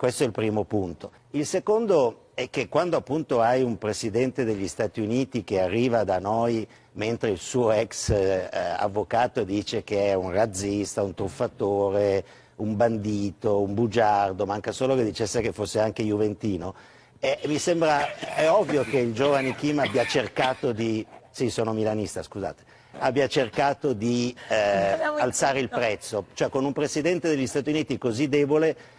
Questo è il primo punto. Il secondo è che quando appunto hai un Presidente degli Stati Uniti che arriva da noi mentre il suo ex eh, avvocato dice che è un razzista, un truffatore, un bandito, un bugiardo, manca solo che dicesse che fosse anche juventino, eh, mi sembra, è ovvio che il giovane Kim abbia cercato di, sì sono milanista scusate, abbia cercato di eh, alzare il prezzo, cioè con un Presidente degli Stati Uniti così debole